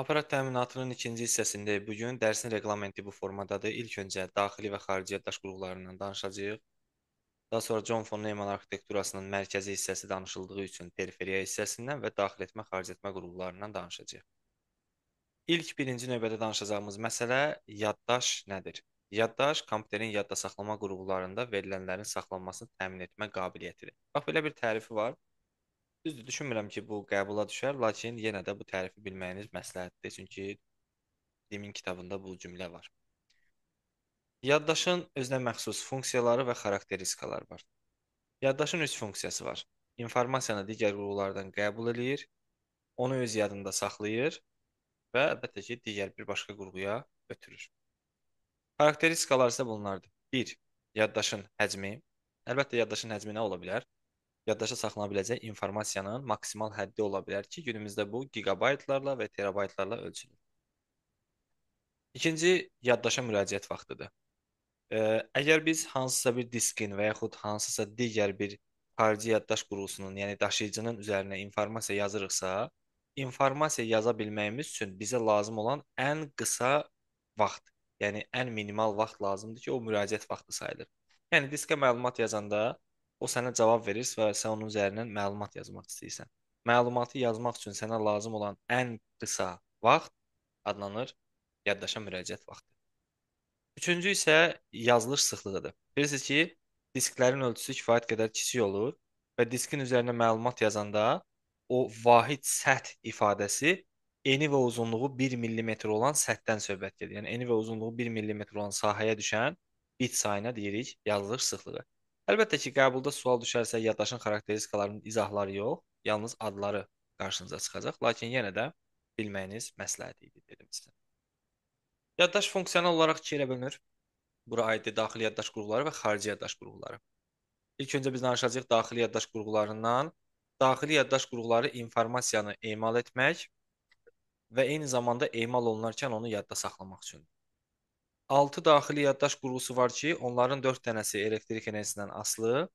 Aparat təminatının ikinci hissəsində bu gün dərsin reqlamenti bu formadadır. İlk öncə daxili və xarici yaddaş qurğularından danışacağıq. Daha sonra John von Neumann arxitekturasının mərkəzi hissəsi danışıldığı üçün periferiya hissəsindən və daxil etmə, xaric etmə qurğularından danışacağıq. İlk birinci növbədə danışacağımız məsələ yaddaş nədir? Yaddaş kompüterin yadda saxlama qurğularında verilənlərin saxlanmasını təmin etmə qabiliyyətidir. Bax belə bir tərifi var. Düzdür, düşünmürəm ki, bu qəbula düşər, lakin yenə də bu tərifi bilməyiniz məsləhətdir. Çünki Dimin kitabında bu cümlə var. Yaddaşın özünə məxsus funksiyaları və xarakteristikaları var. Yaddaşın üç funksiyası var. İnformasiyanı digər qurğulardan qəbul eləyir, onu öz yadında saxlayır və əlbəttə ki, digər bir başqa qurğuya ötürür. Xarakteristikalar isə bunlardır. 1. Yaddaşın həcmi. Əlbəttə yaddaşın həcmi nə ola bilər? Yaddaşda saxlana biləcək informasiyanın maksimal həddi ola bilər ki, günümüzdə bu giqabaytlarla və terabaytlarla ölçülür. İkinci, yaddaşa müraciət vaxtıdır. Ə, əgər biz hansısa bir diskin və yaxud hansısa digər bir xarici yaddaş qurğusunun, yəni daşıyıcının üzərinə informasiya yazırıqsa, informasiya yaza bilməyimiz üçün bizə lazım olan ən qısa vaxt, yəni ən minimal vaxt lazımdır ki, o müraciət vaxtı sayılır. Yəni diskə məlumat yazanda O sənə cavab verir və sən onun üzərindən məlumat yazmaq istəyirsən. Məlumatı yazmaq üçün sənə lazım olan ən qısa vaxt adlanır yaddaşa müraciət vaxtı. Üçüncü isə yazılış sıxlığıdır. Bilirsiniz ki, disklərin ölçüsü kifayət qədər kiçik olur və diskin üzərinə məlumat yazanda o vahid səth ifadəsi eni və uzunluğu 1 millimetr olan sətdən söhbət gedir. Yəni eni və uzunluğu 1 millimetr olan sahəyə düşən bit sayına deyirik yazılış sıxlığı. Əlbəttə ki, qəbulda sual düşərsə, yaddaşın xarakteristikalarının izahları yox, yalnız adları qarşınıza çıxacaq, lakin yenə də bilməyiniz məsləhət idi dedim sizə. Yaddaş funksional olaraq ikiyə bölünür. Bura aiddir daxili yaddaş qurğuları və xarici yaddaş qurğuları. İlk öncə biz danışacağıq daxili yaddaş qurğularından. Daxili yaddaş qurğuları informasiyanı emal etmək və eyni zamanda emal olunarkən onu yadda saxlamaq üçündür. 6 daxili yaddaş qurğusu var ki, onların 4 dənəsi elektrik enerjisindən asılı,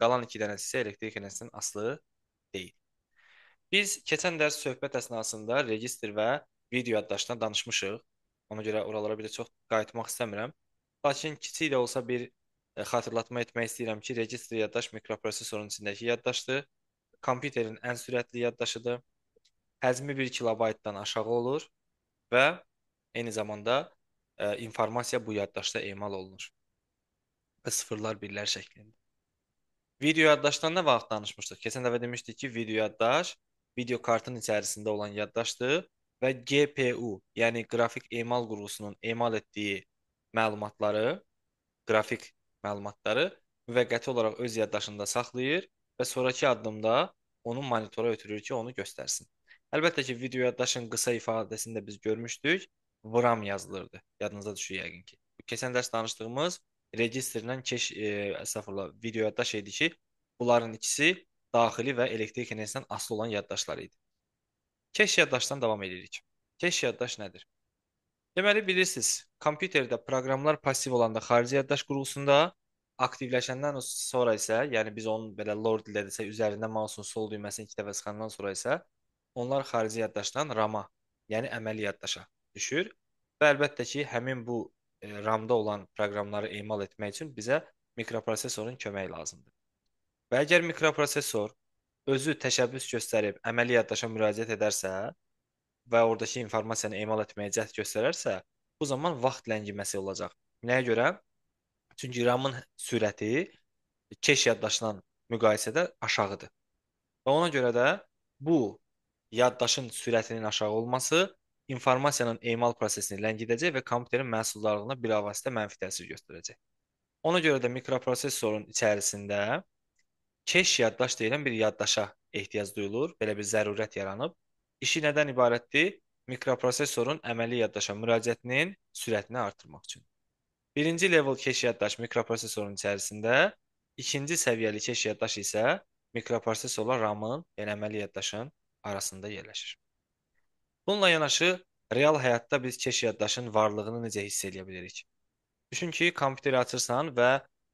qalan 2 dənəsi isə elektrik enerjisindən asılı deyil. Biz keçən dərs söhbət əsnasında registr və video yaddaşdan danışmışıq. Ona görə oralara bir də çox qayıtmaq istəmirəm. Lakin kiçik də olsa bir e, xatırlatma etmək istəyirəm ki, registr yaddaş mikroprosesorun içindəki yaddaşdır. Kompüterin ən sürətli yaddaşıdır. Həcmi 1 kilobaytdan aşağı olur və eyni zamanda e, informasiya bu yaddaşda emal olunur və sıfırlar birlər şəklində. Video yaddaşdan nə vaxt danışmışdıq? Keçən dəfə demişdik ki, video yaddaş video kartın içərisində olan yaddaşdır və GPU, yəni qrafik emal qurğusunun emal etdiyi məlumatları, qrafik məlumatları müvəqqəti olaraq öz yaddaşında saxlayır və sonrakı addımda onu monitora ötürür ki, onu göstərsin. Əlbəttə ki, video yaddaşın qısa ifadəsində biz görmüşdük. Vram yazılırdı. Yadınıza düşür yəqin ki. Keçən dərs danışdığımız registrlə keş e, əsafola video yaddaş idi ki, bunların ikisi daxili və elektrik enerjisindən asılı olan yaddaşlar idi. Keş yaddaşdan davam edirik. Keş yaddaş nədir? Deməli bilirsiniz, kompüterdə proqramlar passiv olanda xarici yaddaş qurğusunda aktivləşəndən sonra isə, yəni biz onun belə lor dildə desək, üzərində mausun sol düyməsini 2 dəfə sıxandan sonra isə onlar xarici yaddaşdan rama, yəni əməli yaddaşa düşür və əlbəttə ki, həmin bu e, RAM-da olan proqramları emal etmək üçün bizə mikroprosesorun köməyi lazımdır. Və əgər mikroprosesor özü təşəbbüs göstərib əməli yaddaşa müraciət edərsə və ordakı informasiyanı emal etməyə cəhd göstərərsə, bu zaman vaxt ləngiməsi olacaq. Nəyə görə? Çünki RAM-ın sürəti keş yaddaşla müqayisədə aşağıdır. Və ona görə də bu yaddaşın sürətinin aşağı olması informasiyanın emal prosesini ləngidəcək və kompüterin məhsuldarlığına bilavasitə mənfi təsir göstərəcək. Ona görə də mikroprosesorun içərisində keş yaddaş deyilən bir yaddaşa ehtiyac duyulur, belə bir zərurət yaranıb. İşi nədən ibarətdir? Mikroprosesorun əməli yaddaşa müraciətinin sürətini artırmaq üçün. Birinci level keş yaddaş mikroprosesorun içərisində, ikinci səviyyəli keş yaddaş isə mikroprosesorla RAM-ın, yəni əməli yaddaşın arasında yerləşir. Bununla yanaşı, real həyatda biz keşiyyatdaşın varlığını necə hiss edə bilərik? Düşün ki, kompüteri açırsan və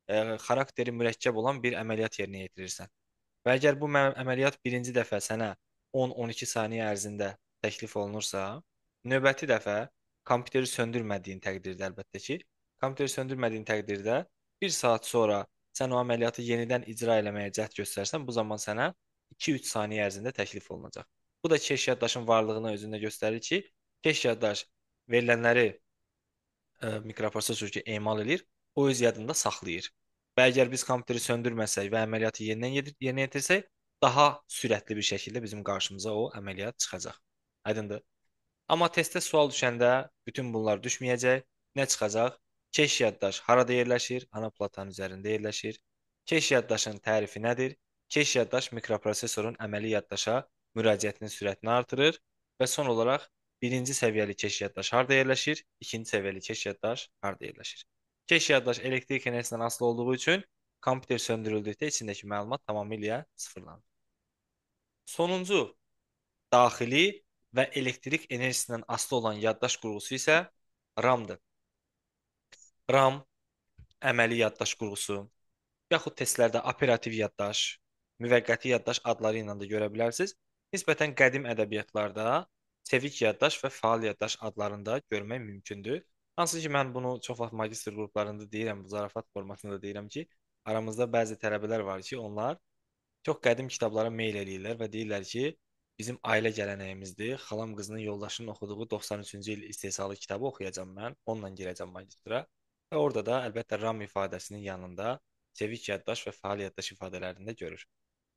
e, xarakteri mürəkkəb olan bir əməliyyat yerinə yetirirsən. Və əgər bu əməliyyat birinci dəfə sənə 10-12 saniyə ərzində təklif olunursa, növbəti dəfə kompüteri söndürmədiyin təqdirdə əlbəttə ki, kompüteri söndürmədiyin təqdirdə 1 saat sonra sən o əməliyyatı yenidən icra eləməyə cəhd göstərsən, bu zaman sənə 2-3 saniyə ərzində təklif olunacaq. Bu da keş yaddaşın varlığını özündə göstərir ki, keş yaddaş verilənləri e, mikroprosesor ki, emal eləyir, o öz yadında saxlayır. Və əgər biz kompüteri söndürməsək və əməliyyatı yenidən yerinə yetirsək, daha sürətli bir şəkildə bizim qarşımıza o əməliyyat çıxacaq. Aydındır? Amma testdə sual düşəndə bütün bunlar düşməyəcək. Nə çıxacaq? Keş yaddaş harada yerləşir? Ana platanın üzərində yerləşir. Keş yaddaşın tərifi nədir? Keş yaddaş mikroprosesorun əməli yaddaşa müraciətinin sürətini artırır və son olaraq birinci səviyyəli keşiyyatdaş harda yerləşir, ikinci səviyyəli keşiyyatdaş harda yerləşir. Keşiyyatdaş elektrik enerjisindən asılı olduğu üçün kompüter söndürüldükdə içindəki məlumat tamamilə sıfırlanır. Sonuncu daxili və elektrik enerjisindən asılı olan yaddaş qurğusu isə RAM-dır. RAM əməli yaddaş qurğusu yaxud testlərdə operativ yaddaş, müvəqqəti yaddaş adları ilə də görə bilərsiniz. Nisbətən qədim ədəbiyyatlarda çevik yaddaş və faal yaddaş adlarında görmək mümkündür. Hansı ki mən bunu çox vaxt magistr qruplarında deyirəm, bu zarafat formasında deyirəm ki, aramızda bəzi tələbələr var ki, onlar çox qədim kitablara meyl eləyirlər və deyirlər ki, bizim ailə gələnəyimizdir. Xalam qızının yoldaşının oxuduğu 93-cü il istehsalı kitabı oxuyacam mən, onunla girəcəm magistra və orada da əlbəttə ram ifadəsinin yanında çevik yaddaş və faal yaddaş ifadələrində görür.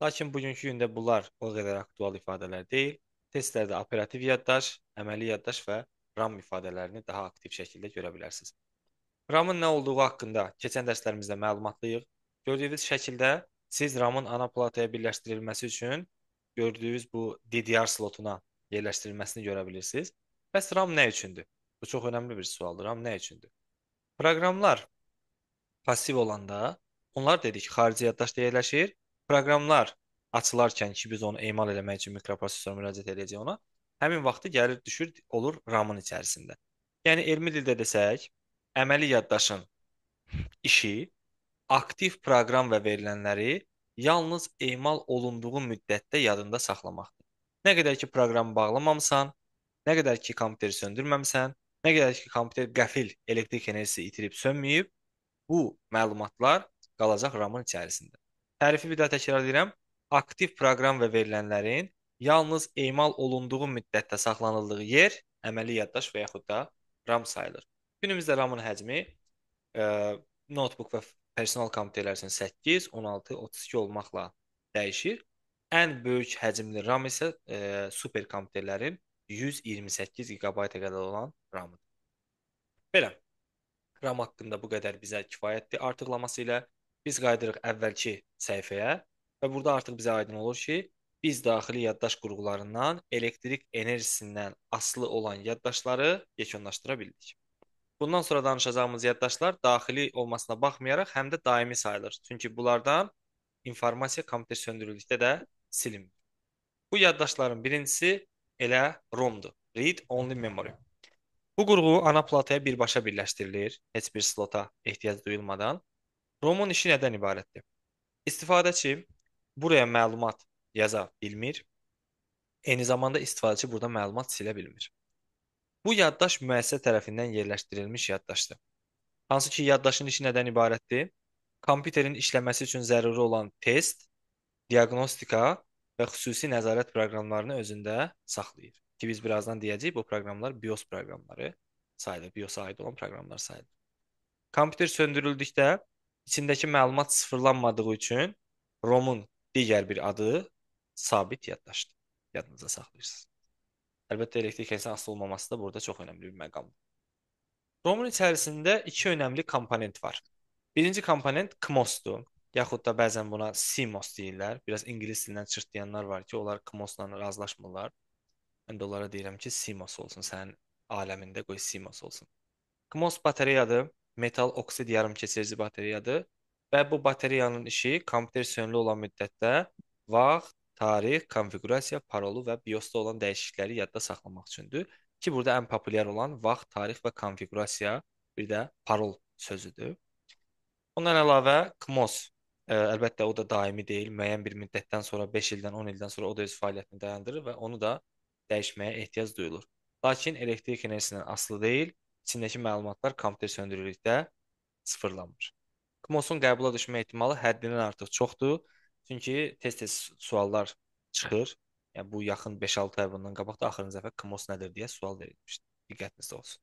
Lakin bugünkü gündə bunlar o qədər aktual ifadələr deyil. Testlərdə operativ yaddaş, əməli yaddaş və RAM ifadələrini daha aktiv şəkildə görə bilərsiniz. RAM-ın nə olduğu haqqında keçən dərslərimizdə məlumatlıyıq. Gördüyünüz şəkildə siz RAM-ın ana plataya birləşdirilməsi üçün gördüyünüz bu DDR slotuna yerləşdirilməsini görə bilirsiniz. Bəs RAM nə üçündür? Bu çox önəmli bir sualdır. RAM nə üçündür? Proqramlar passiv olanda onlar dedik xarici yaddaşda yerləşir proqramlar açılarkən ki, biz onu emal eləmək üçün mikroprosesora müraciət edəcəyik ona, həmin vaxtı gəlir düşür, olur RAM-ın içərisində. Yəni elmi dildə desək, əməli yaddaşın işi aktiv proqram və verilənləri yalnız emal olunduğu müddətdə yadında saxlamaqdır. Nə qədər ki proqramı bağlamamısan, nə qədər ki kompüteri söndürməmisən, nə qədər ki kompüter qəfil elektrik enerjisi itirib sönməyib, bu məlumatlar qalacaq RAM-ın içərisində. Tərifi bir daha təkrar edirəm. Aktiv proqram və verilənlərin yalnız emal olunduğu müddətdə saxlanıldığı yer əməli yaddaş və yaxud da RAM sayılır. Günümüzdə RAM-ın həcmi e, notebook və personal kompüterlər üçün 8, 16, 32 olmaqla dəyişir. Ən böyük həcmli RAM isə e, superkompüterlərin 128 GB-ə qədər olan RAM-ıdır. Belə. RAM haqqında bu qədər bizə kifayətdir artıqlaması ilə Biz qayıdırıq əvvəlki səhifəyə və burada artıq bizə aydın olur ki, biz daxili yaddaş qurğularından elektrik enerjisindən asılı olan yaddaşları yekunlaşdıra bildik. Bundan sonra danışacağımız yaddaşlar daxili olmasına baxmayaraq həm də daimi sayılır. Çünki bunlardan informasiya kompüter söndürüldükdə də silinmir. Bu yaddaşların birincisi elə ROM-dur. Read Only Memory. Bu qurğu ana plataya birbaşa birləşdirilir, heç bir slota ehtiyac duyulmadan Romun işi nədən ibarətdir? İstifadəçi buraya məlumat yaza bilmir. Eyni zamanda istifadəçi burada məlumat silə bilmir. Bu yaddaş müəssisə tərəfindən yerləşdirilmiş yaddaşdır. Hansı ki, yaddaşın işi nədən ibarətdir? Kompüterin işləməsi üçün zəruri olan test, diaqnostika və xüsusi nəzarət proqramlarını özündə saxlayır. Ki biz birazdan deyəcəyik, bu proqramlar BIOS proqramları sayılır, BIOS-a aid olan proqramlar sayılır. Kompüter söndürüldükdə içindəki məlumat sıfırlanmadığı üçün ROM-un digər bir adı sabit yaddaşdır. Yadınızda saxlayırsınız. Əlbəttə elektrik kəsin asılı olmaması da burada çox önəmli bir məqamdır. ROM-un içərisində iki önəmli komponent var. Birinci komponent CMOS-dur. Yaxud da bəzən buna CMOS deyirlər. Biraz ingilis dilindən çırtlayanlar var ki, onlar CMOS-la razılaşmırlar. Mən də onlara deyirəm ki, CMOS olsun sənin aləmində qoy CMOS olsun. CMOS batareyadır metal oksid yarımkeçirici batareyadır və bu batareyanın işi kompüter sönülü olan müddətdə vaxt, tarix, konfiqurasiya, parolu və BIOS-da olan dəyişiklikləri yadda saxlamaq üçündür ki, burada ən populyar olan vaxt, tarix və konfiqurasiya, bir də parol sözüdür. Ondan əlavə KMOS Ə, e, əlbəttə o da daimi deyil. Müəyyən bir müddətdən sonra 5 ildən 10 ildən sonra o da öz fəaliyyətini dayandırır və onu da dəyişməyə ehtiyac duyulur. Lakin elektrik enerjisindən asılı deyil içindəki məlumatlar kompüter söndürülükdə sıfırlanmır. KMOS-un qəbula düşmə ehtimalı həddindən artıq çoxdur. Çünki tez-tez suallar çıxır. Yəni bu yaxın 5-6 ay bundan qabaq da axırıncı dəfə KMOS nədir deyə sual verilmişdi. Diqqətinizdə olsun.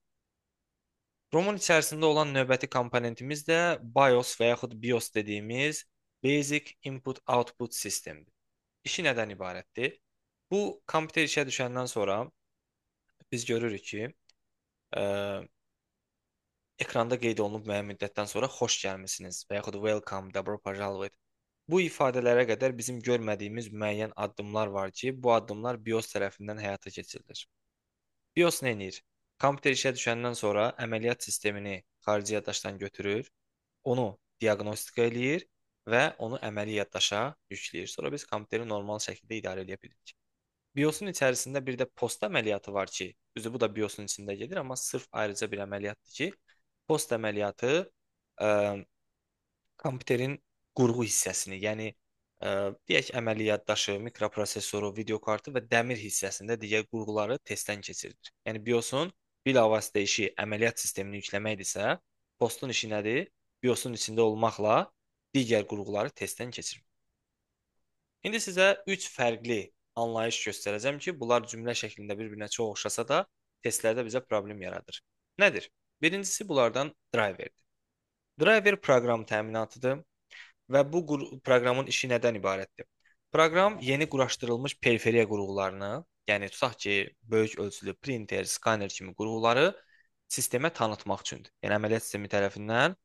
Romun içərisində olan növbəti komponentimiz də BIOS və yaxud BIOS dediyimiz Basic Input Output Systemdir. İşi nədən ibarətdir? Bu kompüter işə düşəndən sonra biz görürük ki, ə, ekranda qeyd olunub müəyyən müddətdən sonra xoş gəlmisiniz və yaxud welcome, dobro пожаловать. Bu ifadələrə qədər bizim görmədiyimiz müəyyən addımlar var ki, bu addımlar BIOS tərəfindən həyata keçirilir. BIOS nə edir? Kompüter işə düşəndən sonra əməliyyat sistemini xarici yaddaşdan götürür, onu diaqnostika eləyir və onu əməli yaddaşa yükləyir. Sonra biz kompüteri normal şəkildə idarə edə bilirik. BIOS-un içərisində bir də post əməliyyatı var ki, düzdür bu da BIOS-un içində gedir, amma sırf ayrıca bir əməliyyatdır ki, post əməliyyatı ə, e, kompüterin qurğu hissəsini, yəni ə, e, deyək əməliyyatdaşı, mikroprosesoru, videokartı və dəmir hissəsində digər qurğuları testdən keçirir. Yəni BIOS-un bilavasitə işi əməliyyat sistemini yükləməkdirsə, postun işi nədir? BIOS-un içində olmaqla digər qurğuları testdən keçirmək. İndi sizə 3 fərqli anlayış göstərəcəm ki, bunlar cümlə şəklində bir-birinə çox oxşasa da testlərdə bizə problem yaradır. Nədir? Birincisi bunlardan driverdir. Driver proqram təminatıdır və bu proqramın işi nədən ibarətdir? Proqram yeni quraşdırılmış periferiya qurğularını, yəni tutaq ki, böyük ölçülü printer, skaner kimi qurğuları sistemə tanıtmaq üçündür. Yəni əməliyyat sistemi tərəfindən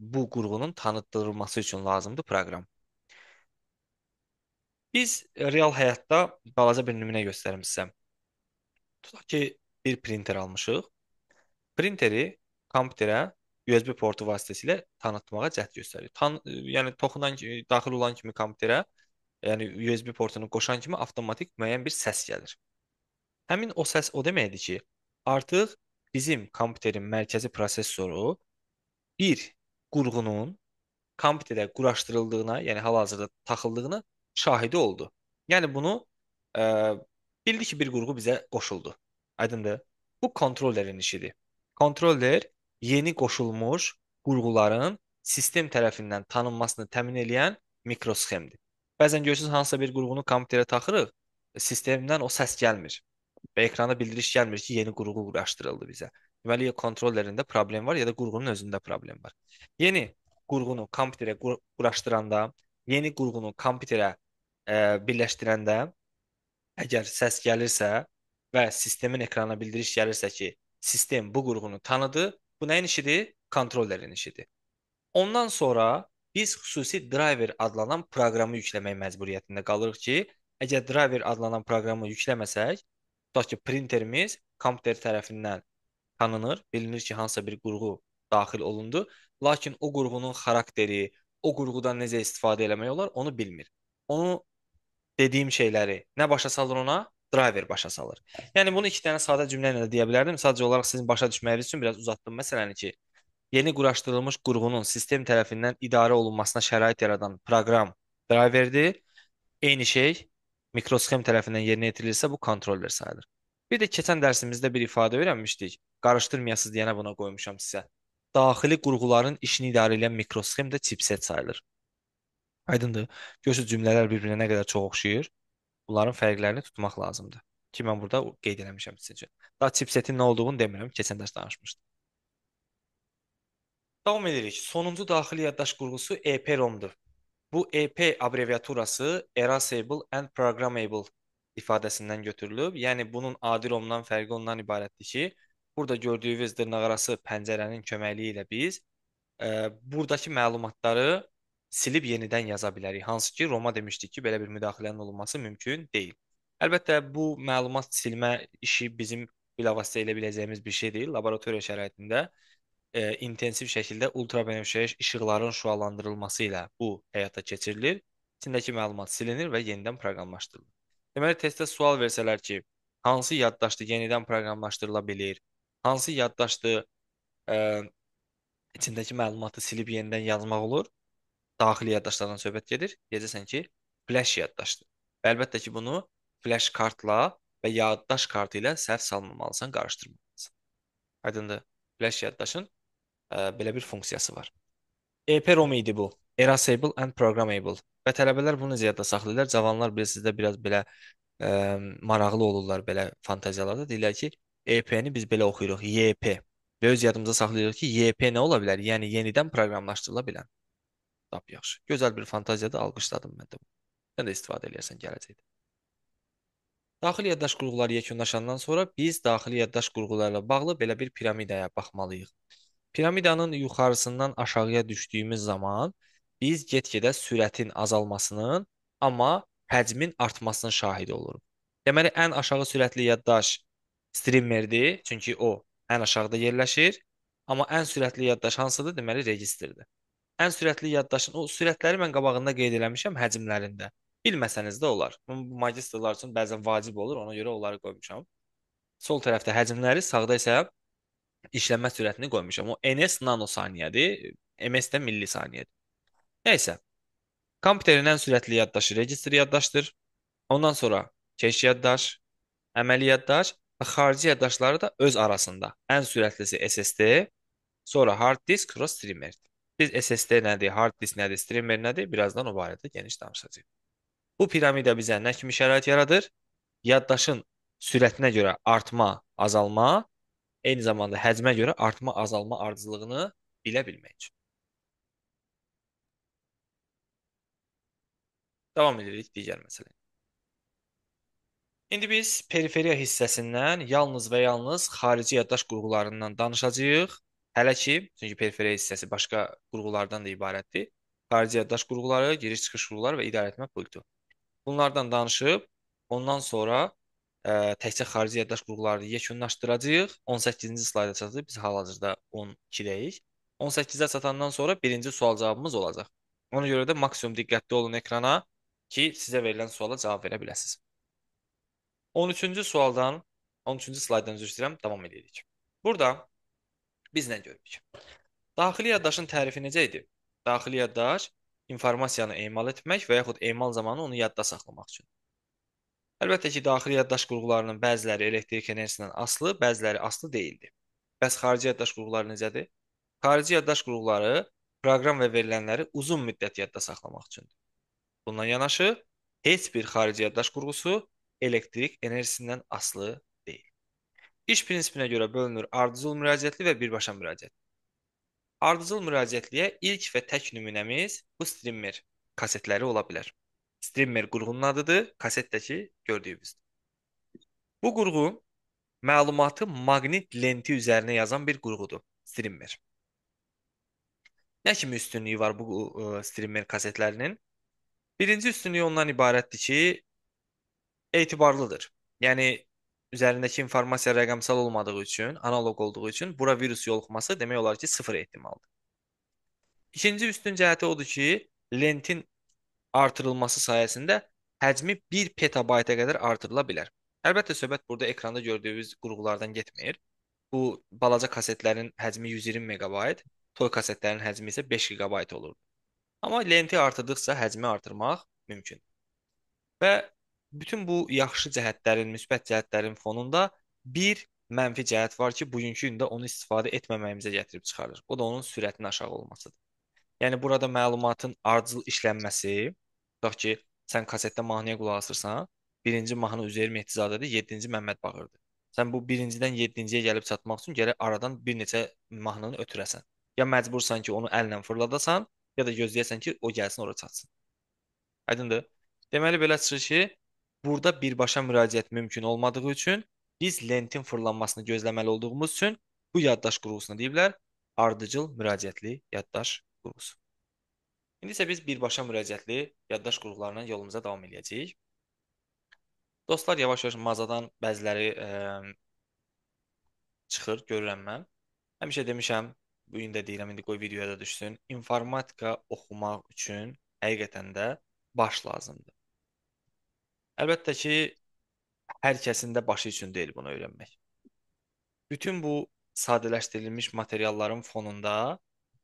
bu qurğunun tanıtdırılması üçün lazımdır proqram. Biz real həyatda balaca bir nümunə göstərim sizə. Tutaq ki, bir printer almışıq. Printeri kompüterə USB portu vasitəsilə tanıtmağa cəhd göstərir. Tan e, yəni toxunan kimi, e, daxil olan kimi kompüterə, yəni USB portunu qoşan kimi avtomatik müəyyən bir səs gəlir. Həmin o səs o deməkdir ki, artıq bizim kompüterin mərkəzi prosessoru bir qurğunun kompüterə quraşdırıldığına, yəni hal-hazırda taxıldığına şahidi oldu. Yəni bunu ə, e, bildi ki, bir qurğu bizə qoşuldu. Aydındır? Bu kontrollerin işidir. Kontroller yeni qoşulmuş qurğuların sistem tərəfindən tanınmasını təmin edən mikrosxemdir. Bəzən görürsüz hansısa bir qurğunu kompüterə taxırıq, sistemdən o səs gəlmir və ekrana bildiriş gəlmir ki, yeni qurğu quraşdırıldı bizə. Deməli, kontrollerində problem var ya da qurğunun özündə problem var. Yeni qurğunu kompüterə quraşdıranda, yeni qurğunu kompüterə ə, e, birləşdirəndə əgər səs gəlirsə və sistemin ekrana bildiriş gəlirsə ki, sistem bu qurğunu tanıdı Bu nəyin işidir? Kontrollerin işidir. Ondan sonra biz xüsusi driver adlanan proqramı yükləmək məcburiyyətində qalırıq ki, əgər driver adlanan proqramı yükləməsək, tutaq ki, printerimiz kompüter tərəfindən tanınır, bilinir ki, hansısa bir qurğu daxil olundu, lakin o qurğunun xarakteri, o qurğudan necə istifadə eləmək olar, onu bilmir. Onu dediyim şeyləri nə başa salır ona? driver başa salır. Yəni bunu iki dənə sadə cümlə ilə də deyə bilərdim. Sadəcə olaraq sizin başa düşməyiniz üçün biraz uzatdım məsələni ki, yeni quraşdırılmış qurğunun sistem tərəfindən idarə olunmasına şərait yaradan proqram driverdir. Eyni şey mikrosxem tərəfindən yerinə yetirilirsə bu kontroller sayılır. Bir də keçən dərsimizdə bir ifadə öyrənmişdik. Qarışdırmayasız deyənə buna qoymuşam sizə. Daxili qurğuların işini idarə edən mikrosxem də chipset sayılır. Aydındır? Görürsüz cümlələr bir-birinə nə qədər çox oxşayır. Bunların fərqlərini tutmaq lazımdır. Ki mən burada qeyd eləmişəm sizə. Daha chipsetin nə olduğunu demirəm, keçən dərs danışmışdım. Davam edirik. Sonuncu daxili yaddaş qurğusu EEPROM-dur. Bu EP abreviaturası Erasable and Programmable ifadəsindən götürülüb. Yəni bunun adi romdan fərqi ondan ibarətdir ki, burada gördüyünüz dırnaqarası pəncərənin köməkliyi ilə biz e, buradakı məlumatları silib yenidən yaza bilərik. Hansı ki, Roma demişdik ki, belə bir müdaxilənin olunması mümkün deyil. Əlbəttə bu məlumat silmə işi bizim bilavasitə elə biləcəyimiz bir şey deyil. Laboratoriya şəraitində e, intensiv şəkildə ultrabənövşəyi işıqların şüalandırılması ilə bu həyata keçirilir. İçindəki məlumat silinir və yenidən proqramlaşdırılır. Deməli, testdə sual versələr ki, hansı yaddaşdı yenidən proqramlaşdırıla bilir? Hansı yaddaşdı ə, e, içindəki məlumatı silib yenidən yazmaq olur? daxili yaddaşlardan söhbət gedir. Deyəcəksən ki, flash yaddaşdır. Və əlbəttə ki, bunu flash kartla və yaddaş kartı ilə səhv salmamalısan, qarışdırmamalısan. Aydındır? Flash yaddaşın ə, e, belə bir funksiyası var. EPROM idi bu. Erasable and Programmable. Və tələbələr bunu ziyada saxlayırlar. Cavanlar bilirsiniz də biraz belə ə, e, maraqlı olurlar belə fantaziyalarda. Deyirlər ki, EP-ni biz belə oxuyuruq, YP. Və öz yadımıza saxlayırıq ki, YP nə ola bilər? Yəni yenidən proqramlaşdırıla bilən. Lap yaxşı. Gözəl bir fantaziyada alqışladım mən də. Sən də istifadə eləyərsən gələcəkdə. Daxili yaddaş qurğuları yekunlaşandan sonra biz daxili yaddaş qurğularla bağlı belə bir piramidaya baxmalıyıq. Piramidanın yuxarısından aşağıya düşdüyümüz zaman biz get-gedə sürətin azalmasının, amma həcmin artmasının şahidi oluruq. Deməli ən aşağı sürətli yaddaş streamerdir, çünki o ən aşağıda yerləşir. Amma ən sürətli yaddaş hansıdır? Deməli registrdir. Ən sürətli yaddaşın o sürətləri mən qabağında qeyd eləmişəm həcmlərində. Bilməsəniz də olar. Bu magistrlar üçün bəzən vacib olur, ona görə onları qoymuşam. Sol tərəfdə həcmləri, sağda isə işlənmə sürətini qoymuşam. O NS nanosaniyədir, MS də millisaniyədir. Nəysə. Kompüterin ən sürətli yaddaşı registr yaddaşdır. Ondan sonra keş yaddaş, əməli yaddaş və xarici yaddaşları da öz arasında. Ən sürətlisi SSD, sonra hard disk, sonra streamerdir. Biz SSD nədir, hard disk nədir, streamer nədir? Birazdan o barədə geniş danışacağıq. Bu piramida bizə nə kimi şərait yaradır? Yaddaşın sürətinə görə artma, azalma, eyni zamanda həcmə görə artma, azalma ardıcıllığını bilə bilmək üçün. Davam edirik digər məsələyə. İndi biz periferiya hissəsindən yalnız və yalnız xarici yaddaş qurğularından danışacağıq. Hələ ki, çünki periferiya hissəsi başqa qurğulardan da ibarətdir. Qardiyadaş qurğuları, giriş-çıxış qurğuları və idarəetmə pultu. Bunlardan danışıb, ondan sonra ə, e, təkcə xarici yaddaş qurğularını yekunlaşdıracağıq. 18-ci slayda çatdıq. Biz hal-hazırda 12-dəyik. 18-ə çatandan sonra birinci sual-cavabımız olacaq. Ona görə də maksimum diqqətli olun ekrana ki, sizə verilən suala cavab verə biləsiniz. 13-cü sualdan, 13-cü slaytdan üzr istəyirəm, davam edirik. Burada Biz nə görürük? Daxili yaddaşın tərifi necə idi? Daxili yaddaş informasiyanı emal etmək və yaxud emal zamanı onu yadda saxlamaq üçün. Əlbəttə ki, daxili yaddaş qurğularının bəziləri elektrik enerjisindən asılı, bəziləri asılı deyildi. Bəs xarici yaddaş qurğuları necədir? Xarici yaddaş qurğuları proqram və verilənləri uzun müddət yadda saxlamaq üçündür. Bundan yanaşı, heç bir xarici yaddaş qurğusu elektrik enerjisindən asılı İş prinsipinə görə bölünür ardıcıl müraciətli və birbaşa müraciət. Ardıcıl müraciətliyə ilk və tək nümunəmiz bu streamer kasetləri ola bilər. Streamer qurğunun adıdır, kasetdəki gördüyümüz. Bu qurğu məlumatı maqnit lenti üzərinə yazan bir qurğudur, streamer. Nə kimi üstünlüyü var bu e, streamer kasetlərinin? Birinci üstünlüyü ondan ibarətdir ki, etibarlıdır. Yəni üzərindəki informasiya rəqəmsal olmadığı üçün, analoq olduğu üçün bura virus yoluxması demək olar ki, sıfır ehtimaldır. İkinci üstün cəhəti odur ki, lentin artırılması sayəsində həcmi 1 petabayta qədər artırıla bilər. Əlbəttə söhbət burada ekranda gördüyünüz qurğulardan getmir. Bu balaca kasetlərin həcmi 120 megabayt, toy kasetlərin həcmi isə 5 gigabayt olurdu. Amma lenti artırdıqca həcmi artırmaq mümkündür. Və bütün bu yaxşı cəhətlərin, müsbət cəhətlərin fonunda bir mənfi cəhət var ki, bugünkü gündə onu istifadə etməməyimizə gətirib çıxarır. O da onun sürətinin aşağı olmasıdır. Yəni burada məlumatın ardıcıl işlənməsi, tutaq ki, sən kasetdə mahnıya qulaq asırsan, birinci mahnı Üzeyir Mehtizadədir, yeddinci Məmməd Bağırdır. Sən bu birincidən yeddinciyə gəlib çatmaq üçün gərək aradan bir neçə mahnını ötürəsən. Ya məcbursan ki, onu əllə fırladasan, ya da gözləyəsən ki, o gəlsin ora çatsın. Aydındır? Deməli belə çıxır ki, Burada birbaşa müraciət mümkün olmadığı üçün biz lentin fırlanmasını gözləməli olduğumuz üçün bu yaddaş qurğusuna deyiblər ardıcıl müraciətli yaddaş qurğusu. İndi isə biz birbaşa müraciətli yaddaş qurğularına yolumuza davam eləyəcəyik. Dostlar, yavaş-yavaş mazadan bəziləri ə, çıxır, görürəm mən. Həmişə demişəm, bu gün də deyirəm, indi qoy videoya da düşsün. İnformatika oxumaq üçün həqiqətən də baş lazımdır. Əlbəttə ki, hər kəsin də başı üçün deyil bunu öyrənmək. Bütün bu sadələşdirilmiş materialların fonunda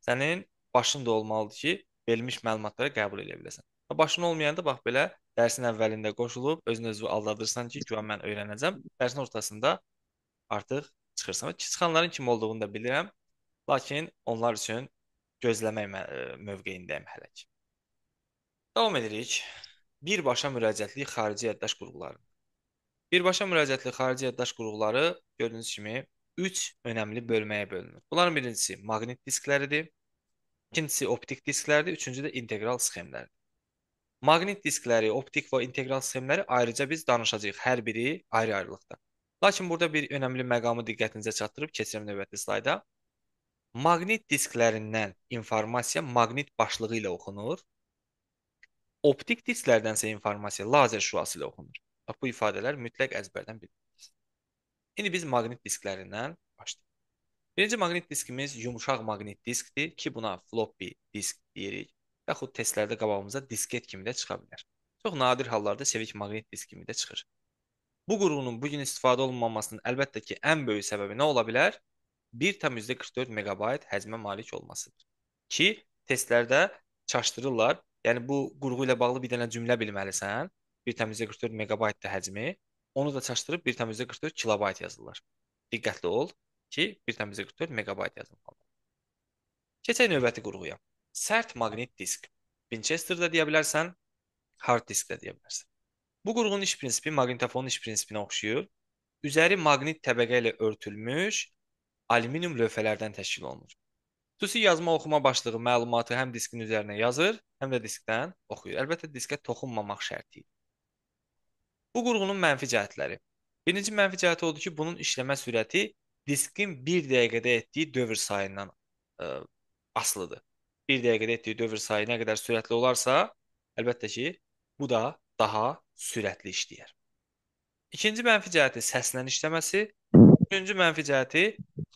sənin başın da olmalıdır ki, verilmiş məlumatları qəbul edə biləsən. Və başın olmayanda bax belə dərsin əvvəlində qoşulub özünü-özünü aldadırsan ki, güya mən öyrənəcəm. Dərsin ortasında artıq çıxırsan. Ki, çıxanların kim olduğunu da bilirəm, lakin onlar üçün gözləmək mövqeyindəyəm hələ ki. Davam edirik birbaşa müraciətli xarici yaddaş qurğuları. Birbaşa müraciətli xarici yaddaş qurğuları gördüyünüz kimi 3 önəmli bölməyə bölünür. Bunların birincisi maqnit diskləridir. İkincisi optik disklərdir, üçüncü də integral sxemlərdir. Maqnit diskləri, optik və integral sxemləri ayrıca biz danışacağıq hər biri ayrı-ayrılıqda. Lakin burada bir önəmli məqamı diqqətinizə çatdırıb keçirəm növbəti slayda. Maqnit disklərindən informasiya maqnit başlığı ilə oxunur Optik disklərdənsə informasiya lazer şüası ilə oxunur. Bax bu ifadələr mütləq əzbərdən bilirsiniz. İndi biz maqnit disklərindən başlayırıq. Birinci maqnit diskimiz yumşaq maqnit diskdir ki, buna floppy disk deyirik. Yaxud testlərdə qabağımıza disket kimi də çıxa bilər. Çox nadir hallarda sevik maqnit disk kimi də çıxır. Bu qurğunun bu gün istifadə olunmamasının əlbəttə ki, ən böyük səbəbi nə ola bilər? 1,44 MB həcmə malik olmasıdır. Ki, testlərdə çaşdırırlar Yəni bu qurğu ilə bağlı bir dənə cümlə bilməlisən. 1.44 meqabaytdır həcmi. Onu da çaşdırıb 1.44 kilobayt yazırlar. Diqqətli ol ki, 1.44 meqabayt yazılmalıdır. Keçək növbəti qurğuya. Sərt maqnit disk. Winchester də deyə bilərsən, hard disk də deyə bilərsən. Bu qurğunun iş prinsipi maqnitofonun iş prinsipinə oxşuyur. Üzəri maqnit təbəqə ilə örtülmüş alüminium lövhələrdən təşkil olunur. Xüsusi yazma oxuma başlığı məlumatı həm diskin üzərinə yazır, həm də diskdən oxuyur. Əlbəttə diskə toxunmamaq şərti ilə. Bu qurğunun mənfi cəhətləri. Birinci mənfi cəhəti odur ki, bunun işləmə sürəti diskin 1 dəqiqədə etdiyi dövr sayından ə, e, asılıdır. 1 dəqiqədə etdiyi dövr sayı nə qədər sürətli olarsa, əlbəttə ki, bu da daha sürətli işləyər. İkinci mənfi cəhəti səslə işləməsi, üçüncü mənfi cəhəti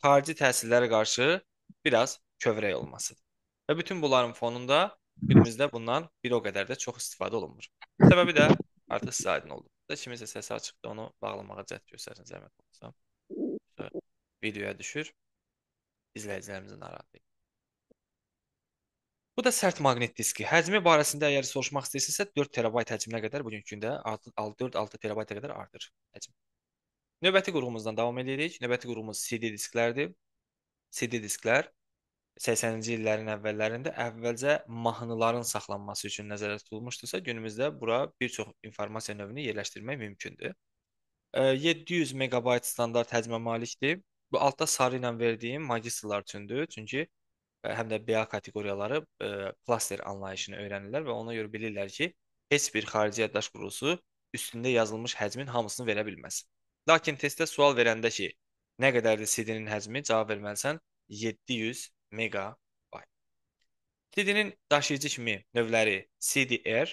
xarici təsirlərə qarşı biraz kövrək olmasıdır. Və bütün bunların fonunda günümüzdə bundan bir o qədər də çox istifadə olunmur. Səbəbi də artıq sizə aydın oldu. Da kiminsə səsi açıqdı, onu bağlamağa cəhd göstərin zəhmət olmasa. Videoya düşür. İzləyicilərimizi narahat edir. Bu da sərt maqnit diski. Həcmi barəsində əgər soruşmaq istəyirsinizsə 4 terabayt həcminə qədər bugünkü gündə 4-6 terabayta qədər artır həcm. Növbəti qurğumuzdan davam edirik. Növbəti qurğumuz CD disklərdir. CD disklər 80-ci illərin əvvəllərində əvvəlcə mahnıların saxlanması üçün nəzərdə tutulmuşdusa, günümüzdə bura bir çox informasiya növünü yerləşdirmək mümkündür. 700 megabayt standart həcmə malikdir. Bu altda sarı ilə verdiyim magistrlar üçündür. Çünki həm də BA kateqoriyaları klaster anlayışını öyrənirlər və ona görə bilirlər ki, heç bir xarici yaddaş qurğusu üstündə yazılmış həcmin hamısını verə bilməz. Lakin testdə sual verəndə ki, nə qədərdir CD-nin həcmi? Cavab verməlisən 700 megabayt. CD-nin daşıyıcı kimi növləri CDR,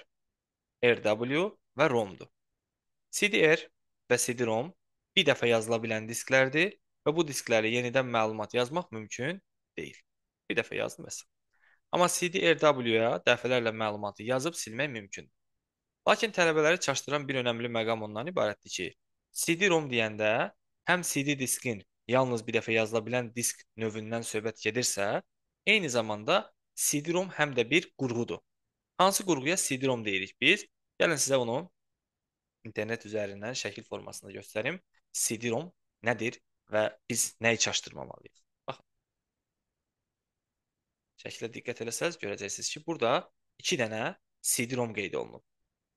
RW və ROM-dur. CDR və CD-ROM bir dəfə yazıla bilən disklərdir və bu diskləri yenidən məlumat yazmaq mümkün deyil. Bir dəfə yazdım məsələn. Amma CDRW-ya dəfələrlə məlumatı yazıb silmək mümkündür. Lakin tələbələri çaşdıran bir önəmli məqam ondan ibarətdir ki, CD-ROM deyəndə həm CD diskin yalnız bir dəfə yazıla bilən disk növündən söhbət gedirsə, eyni zamanda CD-ROM həm də bir qurğudur. Hansı qurğuya CD-ROM deyirik biz? Gəlin sizə onu internet üzərindən şəkil formasında göstərim. CD-ROM nədir və biz nəyi çaşdırmamalıyıq? Baxın. Şəkilə diqqət eləsəz görəcəksiniz ki, burada 2 dənə CD-ROM qeyd olunub.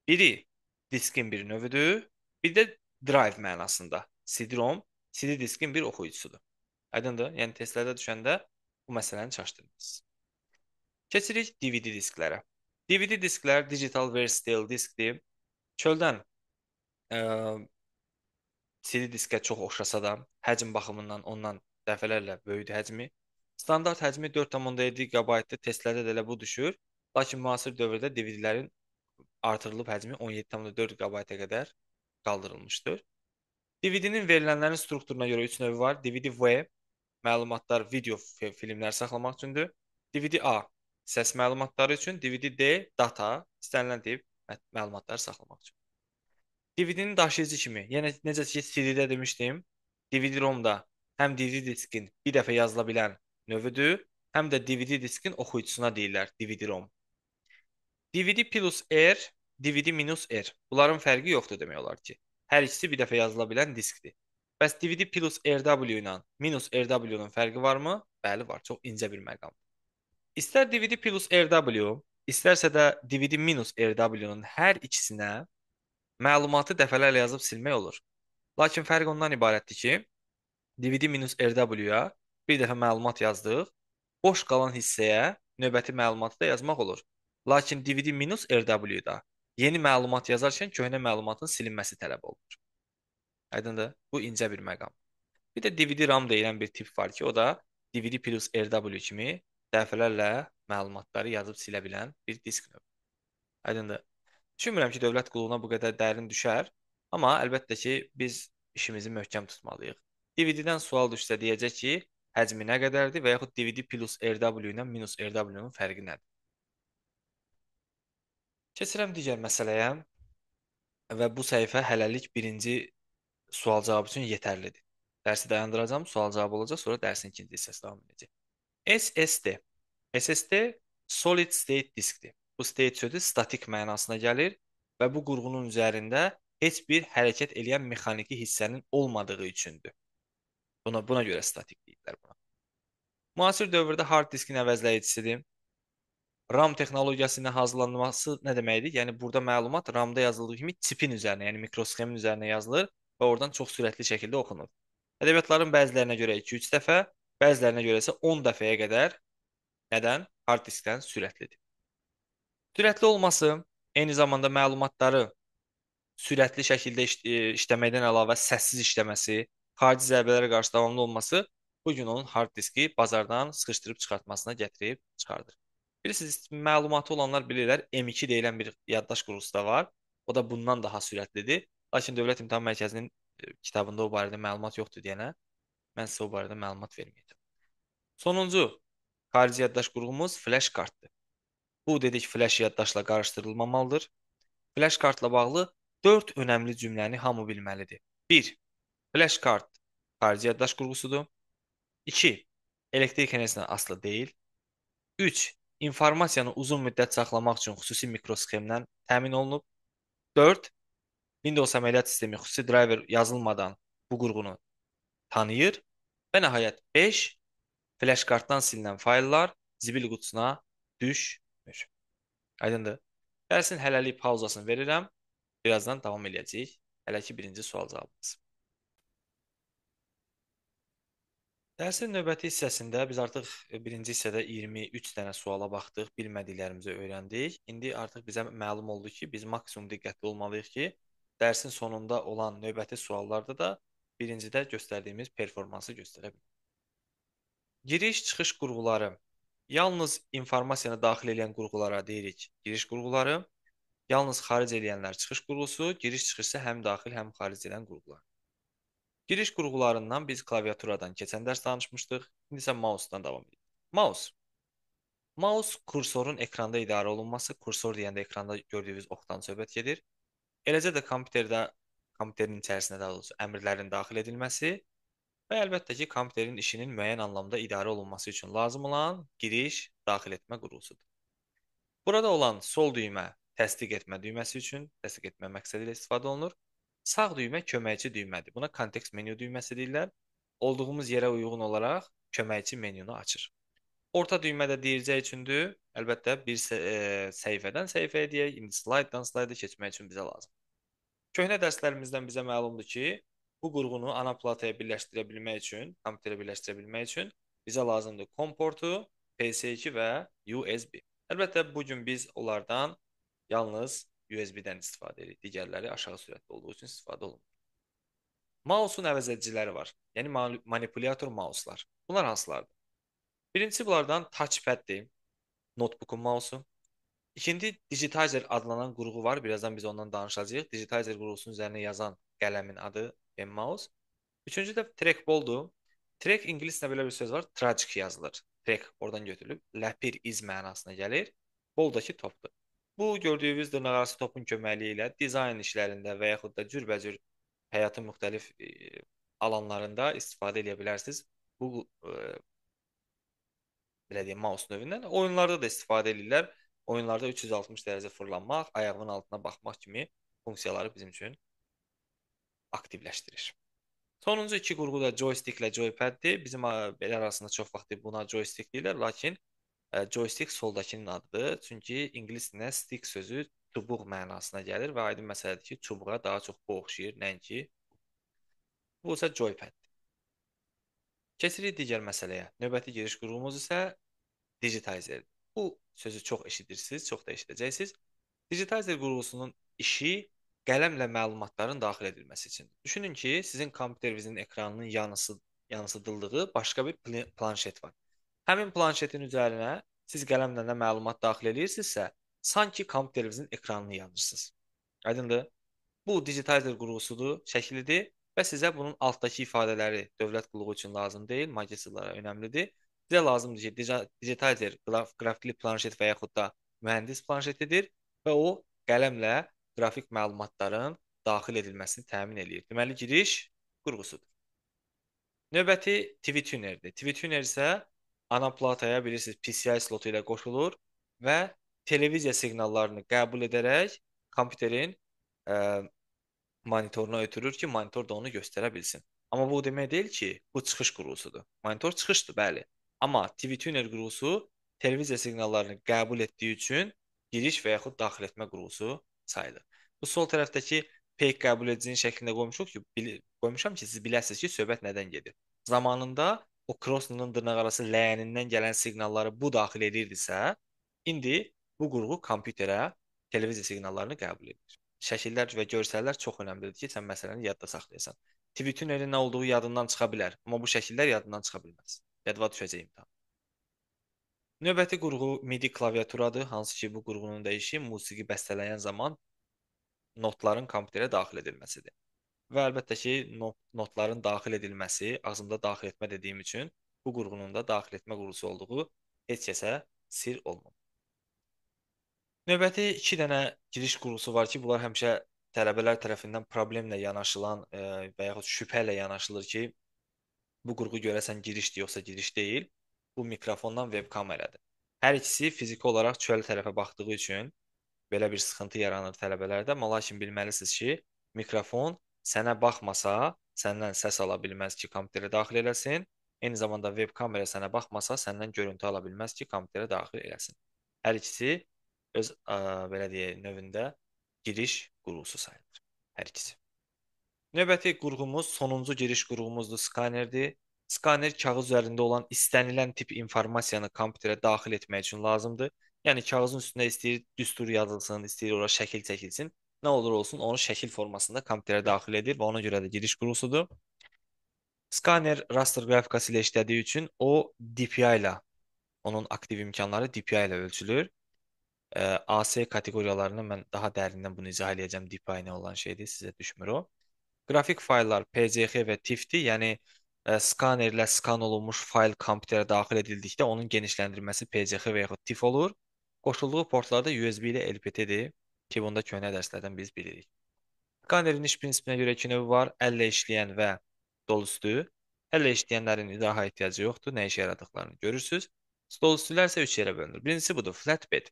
Biri diskin bir növüdür, bir də drive mənasında. CD-ROM CD diskin bir oxuyucusudur. Aydındır? Yəni testlərdə düşəndə bu məsələni çaşdırmısınız. Keçirik DVD disklərə. DVD disklər digital versatile diskdir. Çöldən ə, e, CD diskə çox oxşasa da, həcm baxımından ondan dəfələrlə böyükdür həcmi. Standart həcmi 4.7 GB-dır. Testlərdə də elə bu düşür. Lakin müasir dövrdə DVD-lərin artırılıb həcmi 17.4 GB-ə qədər qaldırılmışdır. DVD-nin verilənlərin strukturuna görə üç növü var. DVD-V məlumatlar, video filmlər saxlamaq üçündür. DVD-A səs məlumatları üçün, DVD-D data istənilən tip məlumatları saxlamaq üçün. DVD-nin daşıyıcı kimi, yəni necə ki CD-də demişdim, DVD-ROM-da həm DVD diskin bir dəfə yazıla bilən növüdür, həm də DVD diskin oxuyucusuna deyirlər DVD-ROM. DVD plus R, DVD minus R. Bunların fərqi yoxdur demək olar ki. Hər ikisi bir dəfə yazıla bilən diskdir. Bəs DVD plus RW ilə minus RW-nun fərqi varmı? Bəli, var. Çox incə bir məqam. İstər DVD plus RW, istərsə də DVD minus RW-nun hər ikisinə məlumatı dəfələrlə yazıb silmək olur. Lakin fərq ondan ibarətdir ki, DVD minus RW-ya bir dəfə məlumat yazdıq, boş qalan hissəyə növbəti məlumatı da yazmaq olur. Lakin DVD minus RW-da Yeni məlumat yazarkən köhnə məlumatın silinməsi tələb olunur. Aydındır? Bu incə bir məqam. Bir də DVD-RAM deyilən bir tip var ki, o da DVD plus RW kimi dəfələrlə məlumatları yazıb silə bilən bir disk növü. Aydındır? Düşünmürəm ki, dövlət qulluğuna bu qədər dərin düşər, amma əlbəttə ki, biz işimizi möhkəm tutmalıyıq. DVD-dən sual düşsə deyəcək ki, həcmi nə qədərdir və yaxud DVD plus RW ilə minus RW-nun fərqi nədir? Keçirəm digər məsələyə və bu səhifə hələlik birinci sual-cavab üçün yetərlidir. Dərsi dayandıracağam, sual-cavab olacaq, sonra dərsin ikinci hissəsi davam edəcək. SSD. SSD solid state diskdir. Bu state sözü statik mənasına gəlir və bu qurğunun üzərində heç bir hərəkət eləyən mexaniki hissənin olmadığı üçündür. Buna buna görə statik deyirlər buna. Müasir dövrdə hard diskin əvəzləyicisidir. RAM texnologiyası ilə hazırlanması nə deməkdir? Yəni burada məlumat RAM-da yazıldığı kimi tipin üzərinə, yəni mikrosxemin üzərinə yazılır və oradan çox sürətli şəkildə oxunur. Ədəbiyyatların bəzilərinə görə 2-3 dəfə, bəzilərinə görə isə 10 dəfəyə qədər nədən? Hard diskdən sürətlidir. Sürətli olması eyni zamanda məlumatları sürətli şəkildə iş, e, işləməkdən əlavə səssiz işləməsi, xarici zərbələrə qarşı davamlı olması bu gün onun hard diski bazardan sıxışdırıb çıxartmasına gətirib çıxardır. Bilirsiniz, məlumatı olanlar bilirlər, M2 deyilən bir yaddaş qurğusu da var. O da bundan daha sürətlidir. Lakin Dövlət İmtahan Mərkəzinin e, kitabında o barədə məlumat yoxdur deyənə mən sizə o barədə məlumat verməyəcəm. Sonuncu xarici yaddaş qurğumuz flash kartdır. Bu dedik flash yaddaşla qarışdırılmamalıdır. Flash kartla bağlı 4 önəmli cümləni hamı bilməlidir. 1. Flash kart xarici yaddaş qurğusudur. 2. Elektrik enerjisindən asılı deyil. 3 informasiyanı uzun müddət saxlamaq üçün xüsusi mikrosxemdən təmin olunub. 4. Windows əməliyyat sistemi xüsusi driver yazılmadan bu qurğunu tanıyır və nəhayət 5. Flash kartdan silinən fayllar zibil qutusuna düşmür. Aydındır? Dərsin hələlik pauzasını verirəm. Birazdan davam edəcəyik. Hələ ki birinci sual cavabımız. Dərsin növbəti hissəsində biz artıq e, birinci hissədə 23 dənə suala baxdıq, bilmədiklərimizi öyrəndik. İndi artıq bizə məlum oldu ki, biz maksimum diqqətli olmalıyıq ki, dərsin sonunda olan növbəti suallarda da birincidə göstərdiyimiz performansı göstərə bilək. Giriş-çıxış qurğuları. Yalnız informasiyanı daxil edən qurğulara deyirik giriş qurğuları, yalnız xaric edənlər çıxış qurğusu, giriş-çıxış isə həm daxil, həm xaric edən qurğular. Giriş qurğularından biz klaviaturadan keçən dərs danışmışdıq. İndi isə mausdan davam edirik. Maus. Maus kursorun ekranda idarə olunması, kursor deyəndə ekranda gördüyünüz oxdan söhbət gedir. Eləcə də kompüterdə kompüterin içərisinə daha doğrusu əmrlərin daxil edilməsi və əlbəttə ki, kompüterin işinin müəyyən anlamda idarə olunması üçün lazım olan giriş, daxil etmə qurğusudur. Burada olan sol düymə təsdiq etmə düyməsi üçün təsdiq etmə məqsədilə istifadə olunur. Sağ düymə köməkçi düymədir. Buna kontekst menu düyməsi deyirlər. Olduğumuz yerə uyğun olaraq köməkçi menyunu açır. Orta düymə də deyircə üçündür. Əlbəttə bir sə e, səhifədən səhifəyə deyək, indi slayddan slayda keçmək üçün bizə lazım. Köhnə dərslərimizdən bizə məlumdur ki, bu qurğunu ana plataya birləşdirə bilmək üçün, kompüterə birləşdirə bilmək üçün bizə lazımdır COM portu, PS2 və USB. Əlbəttə bu gün biz onlardan yalnız USB-dən istifadə edirik. Digərləri aşağı sürətli olduğu üçün istifadə olunmur. Mausun əvəzediciləri var. Yəni manipulyator mauslar. Bunlar hansılardır? Birincisi bunlardan touchpaddir. Notebookun mausu. İkinci digitizer adlanan qurğu var. Birazdan biz ondan danışacağıq. Digitizer qurğusunun üzərinə yazan qələmin adı pen mouse. Üçüncü də trackballdur. Track ingiliscə belə bir söz var. Tragic yazılır. Track oradan götürülüb ləpir iz mənasına gəlir. Boldakı topdur. Bu gördüyünüz dırnaq arası topun köməyi ilə dizayn işlərində və yaxud da cürbəcür həyatın müxtəlif e, alanlarında istifadə edə bilərsiniz. Bu e, belə deyim, mouse növündən oyunlarda da istifadə edirlər. Oyunlarda 360 dərəcə fırlanmaq, ayağımın altına baxmaq kimi funksiyaları bizim üçün aktivləşdirir. Sonuncu iki qurğu da joystick ilə joypaddir. Bizim belə arasında çox vaxt buna joystick deyirlər, lakin Ə, joystick soldakının adıdır. Çünki ingilis dilində stick sözü çubuq mənasına gəlir və aydın məsələdir ki, çubuğa daha çox bu oxşayır, nəinki bu isə joypad. Keçirik digər məsələyə. Növbəti giriş qrupumuz isə digitizer. Bu sözü çox eşidirsiniz, çox da eşidəcəksiniz. Digitizer qurğusunun işi qələmlə məlumatların daxil edilməsi üçündür. Düşünün ki, sizin kompüterinizin ekranının yanısı yanısıdıldığı başqa bir planşet var. Həmin planşetin üzərinə siz qələmlə nə məlumat daxil edirsinizsə, sanki kompüterinizin ekranını yazırsınız. Aydındır? Bu digitizer qurğusudur, şəklidir və sizə bunun altdakı ifadələri dövlət qulluğu üçün lazım deyil, magistrlara önəmlidir. Sizə lazımdır ki, digitizer qraf qrafikli planşet və yaxud da mühəndis planşetidir və o qələmlə qrafik məlumatların daxil edilməsini təmin eləyir. Deməli giriş qurğusudur. Növbəti TVTuner-dir. TVTuner isə ana plataya bilirsiniz PCI slotu ilə qoşulur və televiziya siqnallarını qəbul edərək kompüterin ə, e, monitoruna ötürür ki, monitor da onu göstərə bilsin. Amma bu demək deyil ki, bu çıxış qurğusudur. Monitor çıxışdır, bəli. Amma TV tuner qurğusu televiziya siqnallarını qəbul etdiyi üçün giriş və yaxud daxil etmə qurğusu sayılır. Bu sol tərəfdəki peyk qəbul edicinin şəklində qoymuşuq ki, qoymuşam ki, siz biləsiniz ki, söhbət nədən gedir. Zamanında o Krosnunun dırnaq arası ləyənindən gələn siqnalları bu daxil edirdisə, indi bu qurğu kompüterə televiziya siqnallarını qəbul edir. Şəkillər və görsəllər çox əhəmiylidir ki, sən məsələni yadda saxlayasan. Twitter-in nə olduğu yadından çıxa bilər, amma bu şəkillər yadından çıxa bilməz. Yadva düşəcək imtahan. Növbəti qurğu MIDI klaviaturadır, hansı ki, bu qurğunun dəyişi musiqi bəstələyən zaman notların kompüterə daxil edilməsidir. Və əlbəttə ki, not, notların daxil edilməsi, ağzımda daxil etmə dediyim üçün bu qurğunun da daxil etmə qurğusu olduğu heç kəsə sir olmur. Növbəti 2 dənə giriş qurğusu var ki, bunlar həmişə tələbələr tərəfindən problemlə yanaşılan e, və yaxud şübhə ilə yanaşılır ki, bu qurğu görəsən girişdir yoxsa giriş deyil. Bu mikrofondan veb kameradır. Hər ikisi fiziki olaraq çöl tərəfə baxdığı üçün belə bir sıxıntı yaranır tələbələrdə. Amma lakin bilməlisiniz ki, mikrofon sənə baxmasa, səndən səs ala bilməz ki, kompüterə daxil eləsin. Eyni zamanda veb kamera sənə baxmasa, səndən görüntü ala bilməz ki, kompüterə daxil eləsin. Hər ikisi öz ə, belə deyək, növündə giriş qurğusu sayılır. Hər ikisi. Növbəti qurğumuz sonuncu giriş qurğumuzdur, skanerdir. Skaner kağız üzərində olan istənilən tip informasiyanı kompüterə daxil etmək üçün lazımdır. Yəni kağızın üstünə istəyir düstur yazılsın, istəyir ora şəkil çəkilsin ne olur olsun onu şekil formasında kompütere daxil edir və ona görə də giriş qurulusudur. Skaner raster qrafikası ilə işlədiyi üçün o DPI ilə onun aktiv imkanları DPI ilə ölçülür. E, AS kateqoriyalarını mən daha dərindən bunu izah edəcəm. DPI nə olan şeydir, sizə düşmür o. Qrafik fayllar PCX və TIFF-dir, yəni e, skanerlə skan olunmuş fayl kompüterə daxil edildikdə onun genişləndirməsi PCX və yaxud TIFF olur. Qoşulduğu portlarda USB ilə LPT-dir ki, bunda köhnə dərslərdən biz bilirik. Skanerin iş prinsipinə görə iki növ var: əllə işləyən və dolüstü. Əllə işləyənlərin idaha ehtiyacı yoxdur, nə işə yaradıqlarını görürsüz. Dolüstülər isə üç yerə bölünür. Birincisi budur, flatbed.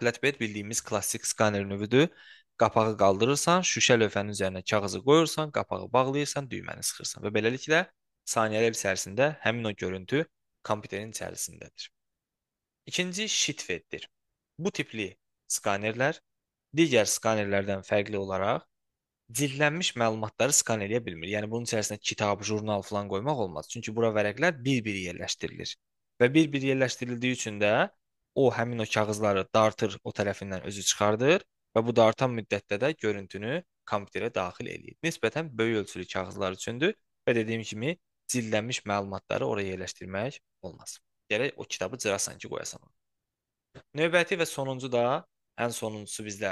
Flatbed bildiyimiz klassik skaner növüdür. Qapağı qaldırırsan, şüşə lövhənin üzərinə kağızı qoyursan, qapağı bağlayırsan, düyməni sıxırsan və beləliklə saniyələr içərisində həmin o görüntü kompüterin içərisindədir. İkinci sheetfeddir. Bu tipli skanerlər digər skanerlərdən fərqli olaraq cildlənmiş məlumatları skan eləyə bilmir. Yəni bunun içərisinə kitab, jurnal falan qoymaq olmaz. Çünki bura vərəqlər bir-bir yerləşdirilir. Və bir-bir yerləşdirildiyi üçün də o həmin o kağızları dartır o tərəfindən özü çıxardır və bu dartan müddətdə də görüntünü kompüterə daxil eləyir. Nisbətən böyük ölçülü kağızlar üçündür və dediyim kimi cildlənmiş məlumatları oraya yerləşdirmək olmaz. Gərək o kitabı cırasan ki, qoyasan. Növbəti və sonuncu da Ən sonuncusu bizdə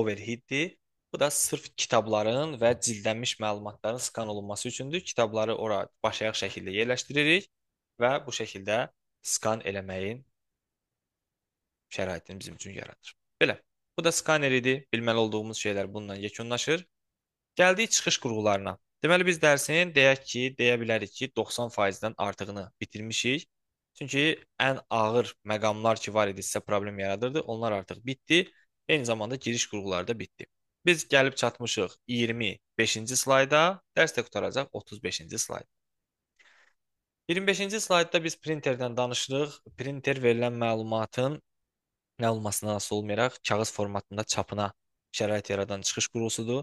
overheaddir. Bu da sırf kitabların və cildlənmiş məlumatların skan olunması üçündür. Kitabları ora başayaq şəkildə yerləşdiririk və bu şəkildə skan eləməyin şəraitini bizim üçün yaradır. Belə. Bu da skaner idi. Bilməli olduğumuz şeylər bununla yekunlaşır. Gəldik çıxış qurğularına. Deməli biz dərsin deyək ki, deyə bilərik ki, 90%-dən artığını bitirmişik. Çünki ən ağır məqamlar ki var idi, sizə problem yaradırdı, onlar artıq bitdi. Eyni zamanda giriş qurğuları da bitdi. Biz gəlib çatmışıq 25-ci slayda, dərs də qutaracaq 35-ci slayd. 25-ci slaydda biz printerdən danışırıq. Printer verilən məlumatın nə olmasına asılı olmayaraq kağız formatında çapına şərait yaradan çıxış qurğusudur.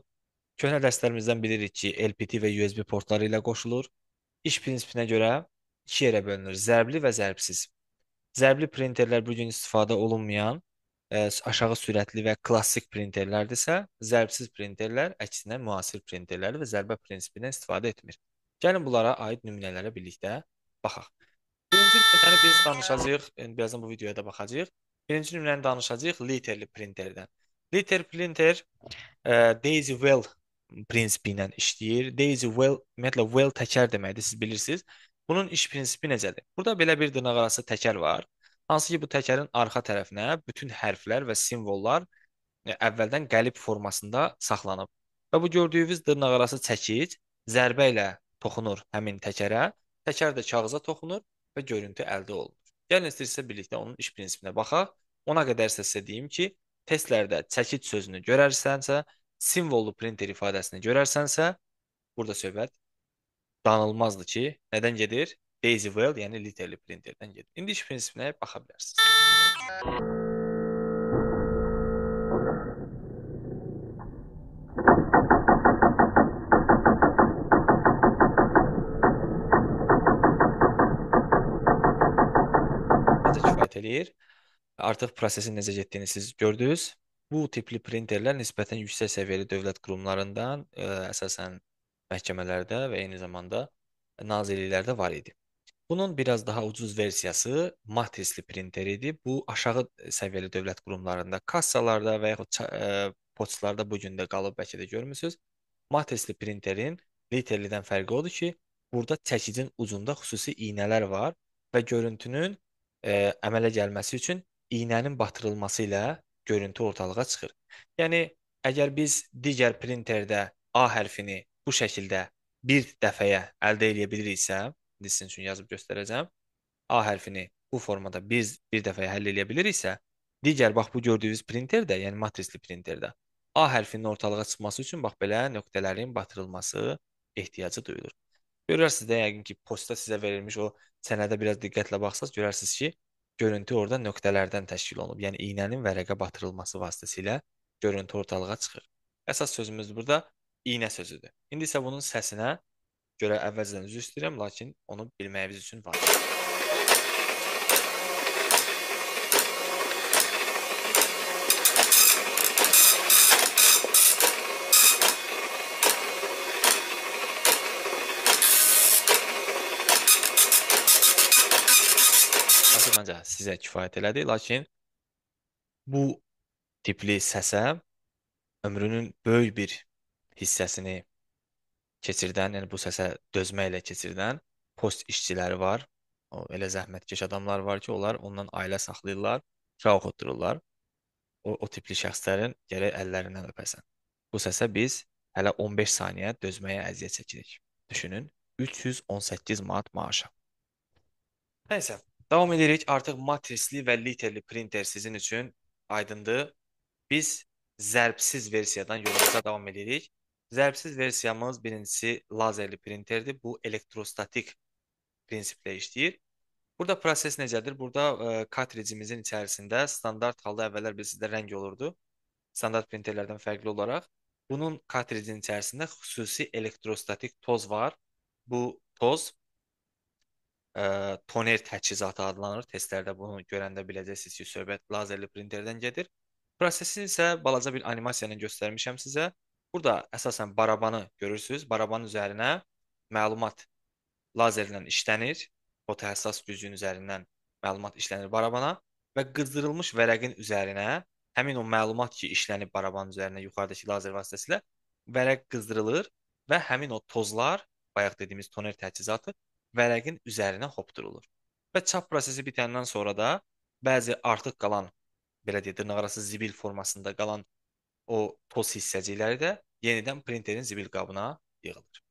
Köhnə dərslərimizdən bilirik ki, LPT və USB portları ilə qoşulur. İş prinsipinə görə iki yerə bölünür. Zərbli və zərbsiz. Zərbli printerlər bu gün istifadə olunmayan, ə, e, aşağı sürətli və klassik printerlərdirsə, zərbsiz printerlər əksinə müasir printerlər və zərbə prinsipindən istifadə etmir. Gəlin bunlara aid nümunələrə birlikdə baxaq. Birinci nümunəni biz danışacağıq, birazdan bu videoya da baxacağıq. Birinci nümunəni danışacağıq literli printerdən. Liter printer ə, e, Daisy Well prinsipi ilə işləyir. Daisy Well ümumiyyətlə well təkər deməkdir, siz bilirsiniz. Bunun iş prinsipi necədir? Burada belə bir dırnaqarası təkər var. Hansı ki, bu təkərin arxa tərəfinə bütün hərflər və simvollar e, əvvəldən qəlib formasında saxlanıb. Və bu gördüyünüz dırnaqarası çəkic zərbə ilə toxunur həmin təkərə. Təkər də kağıza toxunur və görüntü əldə olunur. Gəlin istəyirsə birlikdə onun iş prinsipinə baxaq. Ona qədər isə sizə deyim ki, testlərdə çəkic sözünü görərsənsə, simvollu printer ifadəsini görərsənsə, burada söhbət danılmazdı ki, nədən gedir? Daisy Well, yəni literally printerdən gedir. İndi iş prinsipinə baxa bilərsiniz. kifayət eləyir. Artıq prosesin necə getdiyini siz gördünüz. Bu tipli printerlər nisbətən yüksək səviyyəli dövlət qurumlarından ə, e, əsasən məhkəmələrdə və eyni zamanda nazirliklərdə var idi. Bunun biraz daha ucuz versiyası matrisli printer idi. Bu aşağı səviyyəli dövlət qurumlarında, kassalarda və yaxud e, poçtlarda bu gün də qalıb bəlkə də görmüsüz. Matrisli printerin literlidən fərqi odur ki, burada çəkicin ucunda xüsusi iynələr var və görüntünün e, əmələ gəlməsi üçün iynənin batırılması ilə görüntü ortalığa çıxır. Yəni əgər biz digər printerdə A hərfini bu şəkildə bir dəfəyə əldə edə biliriksə, indi sizin üçün yazıb göstərəcəm. A hərfini bu formada biz bir dəfəyə həll edə biliriksə, digər bax bu gördüyünüz printerdə, yəni matrisli printerdə A hərfinin ortalığa çıxması üçün bax belə nöqtələrin batırılması ehtiyacı duyulur. Görərsiniz də yəqin ki, postda sizə verilmiş o sənədə biraz diqqətlə baxsaz görərsiniz ki, görüntü orada nöqtələrdən təşkil olunub. Yəni iynənin vərəqə batırılması vasitəsilə görüntü ortalığa çıxır. Əsas sözümüz burada iynə sözüdür. İndi isə bunun səsinə görə əvvəlcədən üzr istəyirəm, lakin onu bilməyimiz üçün var. Məncə sizə kifayət elədi, lakin bu tipli səsə ömrünün böyük bir hissəsini keçirdən, yəni bu səsə dözməklə keçirdən post işçiləri var. O elə zəhmətkeş adamlar var ki, onlar ondan ailə saxlayırlar, uşaq otururlar. O, o tipli şəxslərin gərək əllərindən öpəsən. Bu səsə biz hələ 15 saniyə dözməyə əziyyət çəkirik. Düşünün, 318 manat maaşa. Nəysə, davam edirik. Artıq matrisli və literli printer sizin üçün aydındır. Biz zərbsiz versiyadan yolumuza davam edirik. Zərfsiz versiyamız birincisi lazerli printerdir. Bu elektrostatik prinsiplə işləyir. Burada proses necədir? Burada e, kartricimizin içərisində standart halda əvvəllər bilirsizdə rəng olurdu. Standart printerlərdən fərqli olaraq. Bunun kartricin içərisində xüsusi elektrostatik toz var. Bu toz e, toner təchizatı adlanır. Testlərdə bunu görəndə biləcəksiniz ki, söhbət lazerli printerdən gedir. Prosesini isə balaca bir animasiyanı göstərmişəm sizə. Burada əsasən barabanı görürsüz. Barabanın üzərinə məlumat lazerlə işlənir. Foto həssas güzgünün üzərindən məlumat işlənir barabana və qızdırılmış vərəqin üzərinə həmin o məlumat ki, işlənib barabanın üzərinə yuxarıdakı lazer vasitəsilə vərəq qızdırılır və həmin o tozlar, bayaq dediyimiz toner təchizatı vərəqin üzərinə hopdurulur. Və çap prosesi bitəndən sonra da bəzi artıq qalan belə deyə dırnaqarası zibil formasında qalan o toz hissəcikləri də yenidən printerin zibil qabına yığılır.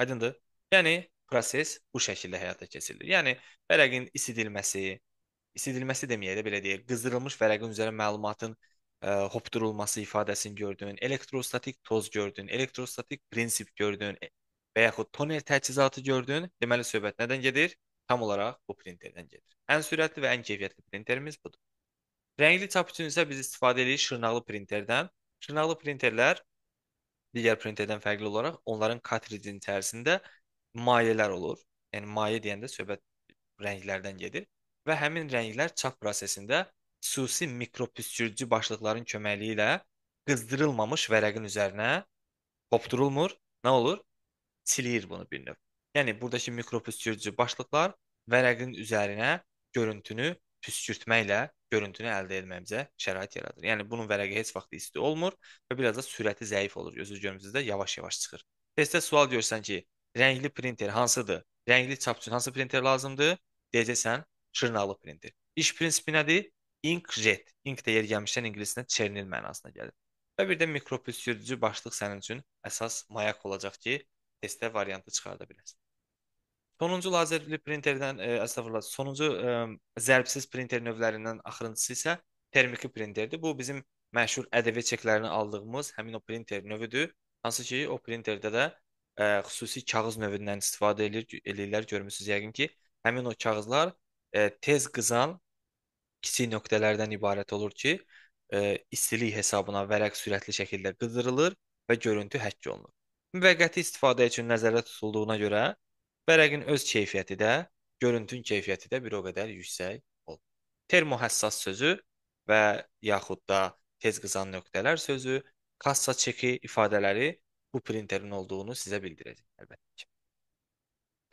Aydındır? Yəni proses bu şəkildə həyata keçirilir. Yəni vərəqin isidilməsi, isidilməsi deməyək də belə deyək, qızdırılmış vərəqin üzərə məlumatın ə, e, hopdurulması ifadəsini gördün, elektrostatik toz gördün, elektrostatik prinsip gördün e, və yaxud tonel təchizatı gördün. Deməli söhbət nədən gedir? Tam olaraq bu printerdən gedir. Ən sürətli və ən keyfiyyətli printerimiz budur. Rəngli çap üçün isə biz istifadə edirik şırnaqlı printerdən. Şırnaqlı printerlər digər printerdən fərqli olaraq onların kartridin içərisində mayələr olur. Yəni maye deyəndə söhbət rənglərdən gedir və həmin rənglər çap prosesində xüsusi mikropüskürücü başlıqların köməkliyi ilə qızdırılmamış vərəqin üzərinə hopdurulmur. Nə olur? Siliyir bunu bir növ. Yəni buradakı mikropüskürücü başlıqlar vərəqin üzərinə görüntünü püskürtməklə görüntünü əldə etməyimizə şərait yaradır. Yəni bunun vərəqi heç vaxt isti olmur və biraz da sürəti zəif olur. Özünüz görmüsünüz də yavaş-yavaş çıxır. Testdə sual görsən ki, rəngli printer hansıdır? Rəngli çap üçün hansı printer lazımdır? Deyəcəksən, şırnalı printer. İş prinsipi nədir? Inkjet. Ink də yer gəlmişdən ingiliscə çernil mənasına gəlir. Və bir də mikropüskürücü başlıq sənin üçün əsas mayak olacaq ki, testdə variantı çıxarda biləsən. Sonuncu lazerli printerdən, ə, e, əstəğfurullah, sonuncu ə, e, zərbsiz printer növlərindən axırıncısı isə termiki printerdir. Bu bizim məşhur ƏDV çeklərini aldığımız həmin o printer növüdür. Hansı ki, o printerdə də ə, e, xüsusi kağız növündən istifadə edir, eləyirlər. Görmüsüz yəqin ki, həmin o kağızlar ə, tez qızan kiçik nöqtələrdən ibarət olur ki, ə, istilik hesabına vərəq sürətli şəkildə qızdırılır və görüntü həkk olunur. Müvəqqəti istifadə üçün nəzərdə tutulduğuna görə Vərəqin öz keyfiyyəti də, görüntün keyfiyyəti də bir o qədər yüksək olur. Termohəssas sözü və yaxud da tez qızan nöqtələr sözü, kassa çeki ifadələri bu printerin olduğunu sizə bildirəcək əlbəttə ki.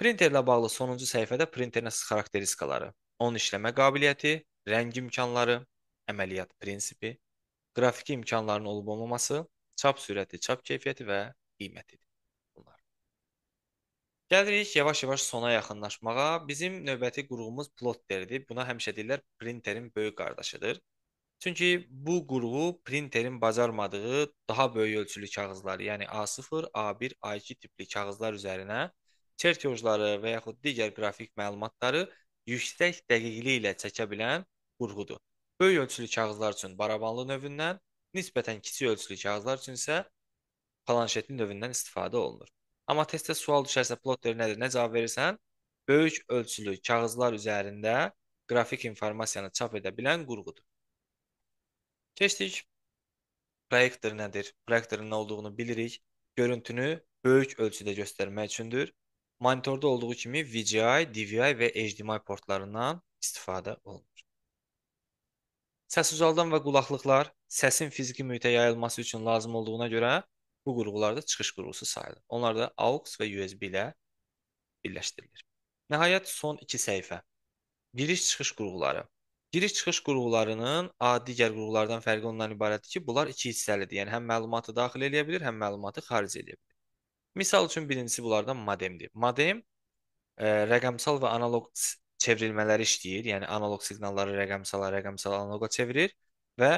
Printerlə bağlı sonuncu səhifədə printerin əsas xarakteristikaları, onun işləmə qabiliyyəti, rəng imkanları, əməliyyat prinsipi, qrafiki imkanların olub-olmaması, çap sürəti, çap keyfiyyəti və qiymətidir. Gəlirik yavaş-yavaş sona yaxınlaşmağa. Bizim növbəti qurğumuz plotterdir. Buna həmişə deyirlər printerin böyük qardaşıdır. Çünki bu qurğu printerin bacarmadığı daha böyük ölçülü kağızları, yəni A0, A1, A2 tipli kağızlar üzərinə çertiojları və yaxud digər qrafik məlumatları yüksək dəqiqliklə ilə çəkə bilən qurğudur. Böyük ölçülü kağızlar üçün barabanlı növündən, nisbətən kiçik ölçülü kağızlar üçün isə planşetli növündən istifadə olunur. Amma testdə sual düşərsə plotter nədir? Nə cavab verirsən? Böyük ölçülü kağızlar üzərində qrafik informasiyanı çap edə bilən qurğudur. Keçdik. Proyektor nədir? Proyektorun nə olduğunu bilirik. Görüntünü böyük ölçüdə göstərmək üçündür. Monitorda olduğu kimi VGI, DVI və HDMI portlarından istifadə olunur. Səs uzaldan və qulaqlıqlar səsin fiziki mühitə yayılması üçün lazım olduğuna görə Bu qurğular da çıxış qurğusu sayılır. Onlar da AUX və USB ilə birləşdirilir. Nəhayət son 2 səhifə. Giriş-çıxış qurğuları. Giriş-çıxış qurğularının A digər qurğulardan fərqi ondan ibarətdir ki, bunlar iki hissəlidir. Yəni həm məlumatı daxil eləyə bilir, həm məlumatı xaric eləyə bilir. Misal üçün birincisi bunlardan modemdir. Modem e, rəqəmsal və analoq çevrilmələri işləyir. Yəni analoq siqnalları rəqəmsala, rəqəmsala analoqa çevirir və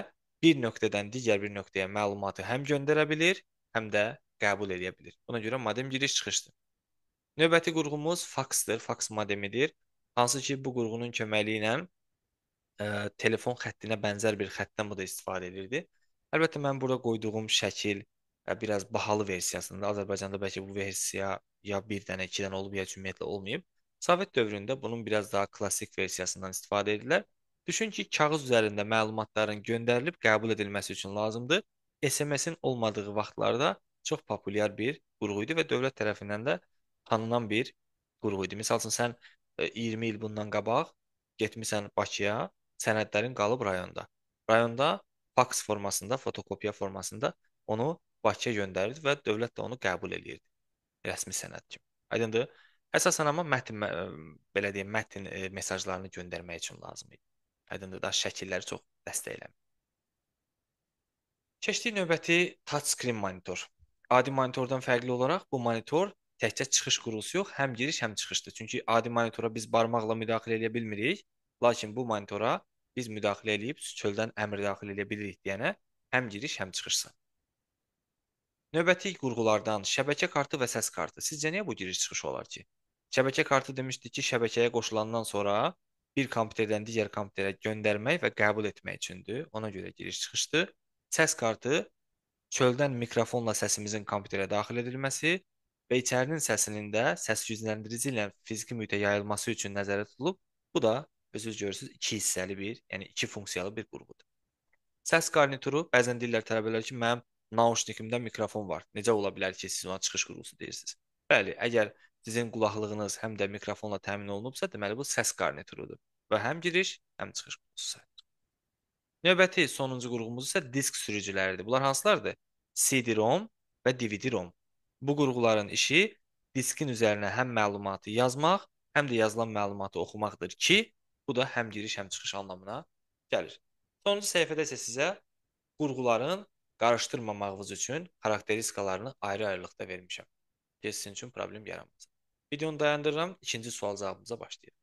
bir nöqtədən digər bir nöqtəyə məlumatı həm göndərə bilir, həm də qəbul edə bilir. Buna görə modem giriş çıxışdır. Növbəti qurğumuz faksdır, faks modemidir. Hansı ki, bu qurğunun köməyi ilə ə, e, telefon xəttinə bənzər bir xəttdən bu da istifadə edirdi. Əlbəttə mən burada qoyduğum şəkil ə, e, biraz bahalı versiyasında Azərbaycanda bəlkə bu versiya ya bir dənə, iki dənə olub ya ümumiyyətlə olmayıb. Sovet dövründə bunun biraz daha klassik versiyasından istifadə edirlər. Düşün ki, kağız üzərində məlumatların göndərilib qəbul edilməsi üçün lazımdır. SMS-in olmadığı vaxtlarda çox populyar bir qurğu idi və dövlət tərəfindən də tanınan bir qurğu idi. Məsəl üçün sən 20 e, il bundan qabaq getmisən Bakıya, sənədlərin qalıb rayonda. Rayonda faks formasında, fotokopiya formasında onu Bakıya göndərirdi və dövlət də onu qəbul eləyirdi rəsmi sənəd kimi. Aydındır? Əsasən amma mətn belə deyim, mətn e, mesajlarını göndərmək üçün lazım idi. Aydındır? Da şəkilləri çox dəstəkləyir. Keçdik növbəti touch screen monitor. Adi monitordan fərqli olaraq bu monitor təkcə çıxış qurulusu yox, həm giriş, həm çıxışdır. Çünki adi monitora biz barmaqla müdaxilə edə bilmirik, lakin bu monitora biz müdaxilə edib çöldən əmr daxil edə bilirik deyənə həm giriş, həm çıxışsa. Növbəti qurğulardan şəbəkə kartı və səs kartı. Sizcə niyə bu giriş çıxış olar ki? Şəbəkə kartı demişdik ki, şəbəkəyə qoşulandan sonra bir kompüterdən digər kompüterə göndərmək və qəbul etmək üçündür. Ona görə giriş çıxışdır. Səs kartı çöldən mikrofonla səsimizin kompüterə daxil edilməsi və içərinin səsinin də səs gücləndirici ilə fiziki mühitə yayılması üçün nəzərdə tutulub. Bu da özünüz görürsüz iki hissəli bir, yəni iki funksiyalı bir qurğudur. Səs qarnituru bəzən deyirlər tələbələr ki, mənim naushnikimdə mikrofon var. Necə ola bilər ki, siz ona çıxış qurğusu deyirsiniz? Bəli, əgər sizin qulaqlığınız həm də mikrofonla təmin olunubsa, deməli bu səs qarniturudur və həm giriş, həm çıxış qurğusu sayılır. Növbəti sonuncu qurğumuz isə disk sürücüləridir. Bunlar hansılardır? CD-ROM və DVD-ROM. Bu qurğuların işi diskin üzərinə həm məlumatı yazmaq, həm də yazılan məlumatı oxumaqdır ki, bu da həm giriş, həm çıxış anlamına gəlir. Sonuncu səhifədə isə sizə qurğuların qarışdırmamağınız üçün xarakteristikalarını ayrı-ayrılıqda vermişəm. Sizin üçün problem yaranmaz. Videonu dayandırıram, ikinci sual cavabımıza başlayaq.